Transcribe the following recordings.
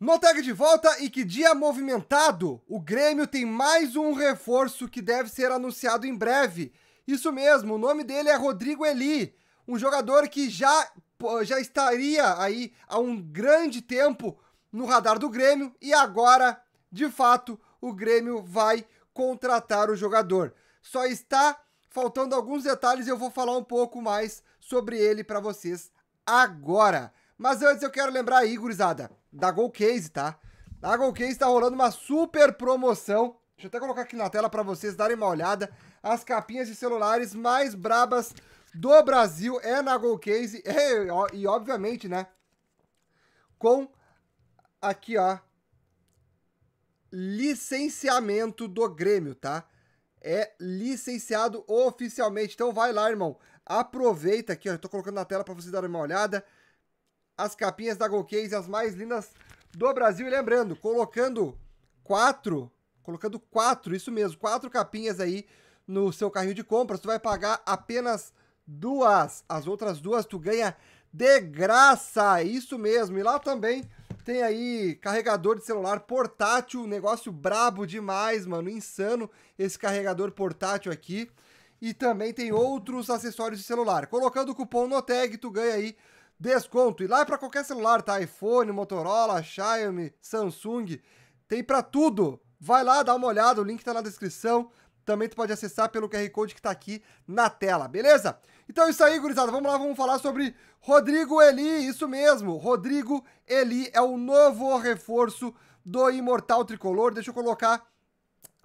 No de volta e que dia movimentado! O Grêmio tem mais um reforço que deve ser anunciado em breve. Isso mesmo, o nome dele é Rodrigo Eli, um jogador que já, já estaria aí há um grande tempo no radar do Grêmio e agora, de fato, o Grêmio vai contratar o jogador. Só está faltando alguns detalhes e eu vou falar um pouco mais sobre ele para vocês agora. Mas antes eu quero lembrar aí, gurizada, da Golcase, tá? A Golcase tá rolando uma super promoção. Deixa eu até colocar aqui na tela para vocês darem uma olhada. As capinhas de celulares mais brabas do Brasil é na Golcase. E, e obviamente, né? Com aqui, ó. Licenciamento do Grêmio, tá? É licenciado oficialmente. Então vai lá, irmão. Aproveita aqui, ó. Eu tô colocando na tela para vocês darem uma olhada as capinhas da Golcase, as mais lindas do Brasil. E lembrando, colocando quatro, colocando quatro, isso mesmo, quatro capinhas aí no seu carrinho de compras, tu vai pagar apenas duas. As outras duas tu ganha de graça, isso mesmo. E lá também tem aí carregador de celular portátil, negócio brabo demais, mano, insano esse carregador portátil aqui. E também tem outros acessórios de celular. Colocando o cupom NOTEG, tu ganha aí desconto. E lá é para qualquer celular, tá? iPhone, Motorola, Xiaomi, Samsung, tem para tudo. Vai lá, dá uma olhada, o link tá na descrição. Também tu pode acessar pelo QR Code que tá aqui na tela, beleza? Então é isso aí, gurizada. Vamos lá, vamos falar sobre Rodrigo Eli, isso mesmo. Rodrigo Eli é o novo reforço do Imortal Tricolor. Deixa eu colocar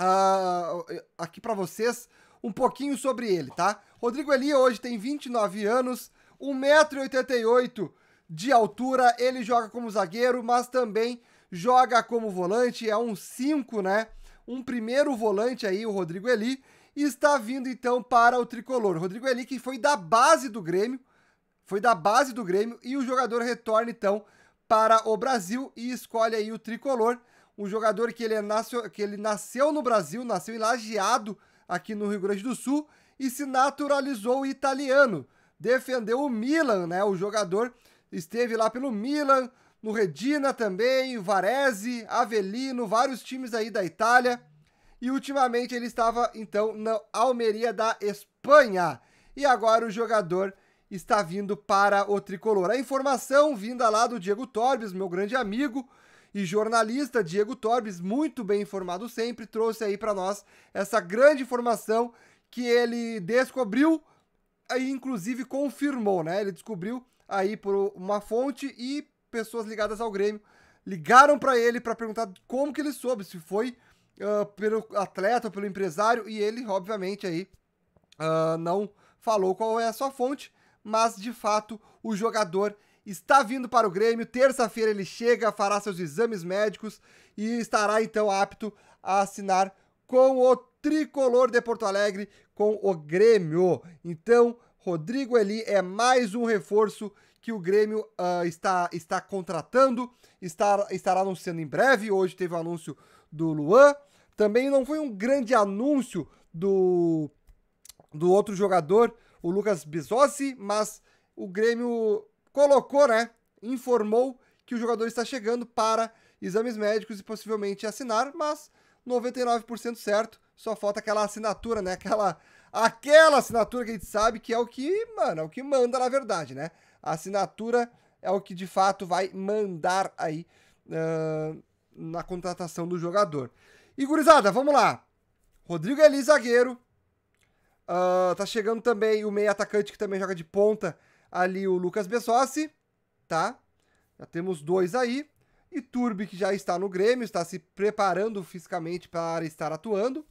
uh, aqui para vocês um pouquinho sobre ele, tá? Rodrigo Eli hoje tem 29 anos, 1,88m de altura, ele joga como zagueiro, mas também joga como volante, é um 5, né? Um primeiro volante aí, o Rodrigo Eli, está vindo então para o tricolor. Rodrigo Eli que foi da base do Grêmio, foi da base do Grêmio e o jogador retorna então para o Brasil e escolhe aí o tricolor, um jogador que ele, é nasceu, que ele nasceu no Brasil, nasceu em Lajeado, aqui no Rio Grande do Sul, e se naturalizou italiano defendeu o Milan, né? O jogador esteve lá pelo Milan, no Redina também, Varese, Avelino, vários times aí da Itália. E ultimamente ele estava então na Almeria da Espanha. E agora o jogador está vindo para o tricolor. A informação vinda lá do Diego Torbes, meu grande amigo e jornalista Diego Torbes, muito bem informado sempre, trouxe aí para nós essa grande informação que ele descobriu aí inclusive confirmou, né? Ele descobriu aí por uma fonte e pessoas ligadas ao Grêmio ligaram para ele para perguntar como que ele soube, se foi uh, pelo atleta ou pelo empresário, e ele, obviamente, aí uh, não falou qual é a sua fonte, mas de fato o jogador está vindo para o Grêmio. Terça-feira ele chega, fará seus exames médicos e estará então apto a assinar com o tricolor de Porto Alegre, com o Grêmio. Então, Rodrigo Eli é mais um reforço que o Grêmio uh, está, está contratando, está, estará anunciando em breve. Hoje teve o um anúncio do Luan. Também não foi um grande anúncio do, do outro jogador, o Lucas Bisossi, mas o Grêmio colocou, né? Informou que o jogador está chegando para exames médicos e possivelmente assinar, mas 99% certo, só falta aquela assinatura, né? Aquela, aquela assinatura que a gente sabe que é o que, mano, é o que manda na verdade, né? A assinatura é o que de fato vai mandar aí uh, na contratação do jogador. E gurizada, vamos lá. Rodrigo Eli, é zagueiro. Uh, tá chegando também o meio atacante que também joga de ponta ali, o Lucas Bessossi, tá? Já temos dois aí e Turbi que já está no Grêmio, está se preparando fisicamente para estar atuando.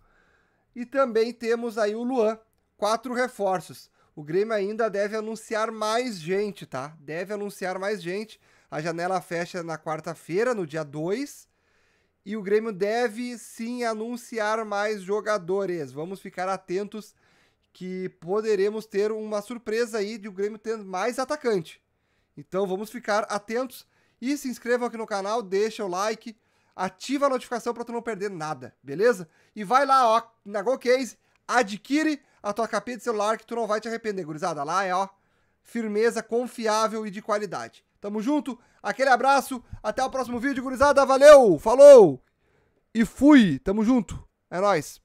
E também temos aí o Luan, quatro reforços. O Grêmio ainda deve anunciar mais gente, tá? Deve anunciar mais gente. A janela fecha na quarta-feira, no dia 2. E o Grêmio deve sim anunciar mais jogadores. Vamos ficar atentos que poderemos ter uma surpresa aí de o Grêmio ter mais atacante. Então vamos ficar atentos e se inscrevam aqui no canal, deixa o like, ativa a notificação para tu não perder nada, beleza? E vai lá, ó, na GoCase, adquire a tua capinha de celular que tu não vai te arrepender, gurizada. Lá é, ó, firmeza, confiável e de qualidade. Tamo junto, aquele abraço, até o próximo vídeo, gurizada. Valeu, falou e fui. Tamo junto, é nóis.